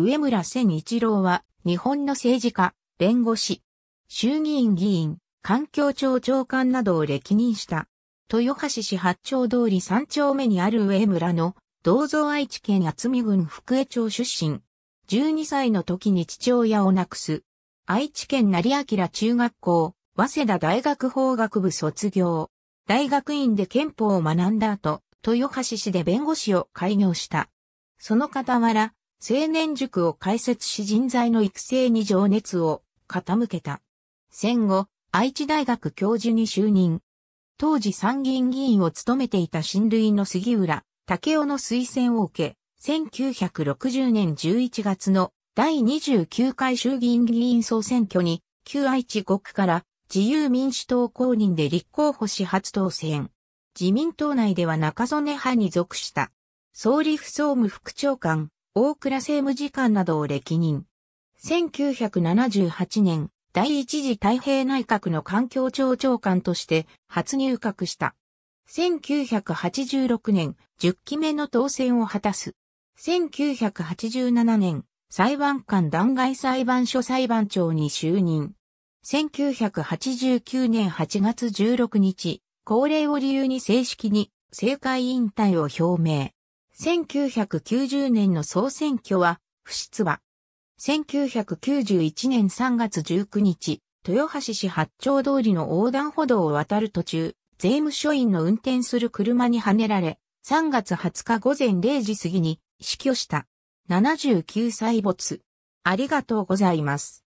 上村千一郎は、日本の政治家、弁護士、衆議院議員、環境庁長官などを歴任した。豊橋市八丁通り三丁目にある上村の、銅像愛知県厚見郡福江町出身。12歳の時に父親を亡くす。愛知県成明中学校、早稲田大学法学部卒業。大学院で憲法を学んだ後、豊橋市で弁護士を開業した。その傍ら、青年塾を開設し人材の育成に情熱を傾けた。戦後、愛知大学教授に就任。当時参議院議員を務めていた親類の杉浦、武雄の推薦を受け、1960年11月の第29回衆議院議員総選挙に、旧愛知5区から自由民主党公認で立候補し初当選。自民党内では中曽根派に属した。総理府総務副長官、大倉政務次官などを歴任。1978年、第一次太平内閣の環境庁長官として初入閣した。1986年、10期目の当選を果たす。1987年、裁判官弾劾裁判所裁判長に就任。1989年8月16日、高齢を理由に正式に政界引退を表明。1990年の総選挙は、不出馬。1991年3月19日、豊橋市八丁通りの横断歩道を渡る途中、税務署員の運転する車にはねられ、3月20日午前0時過ぎに死去した。79歳没。ありがとうございます。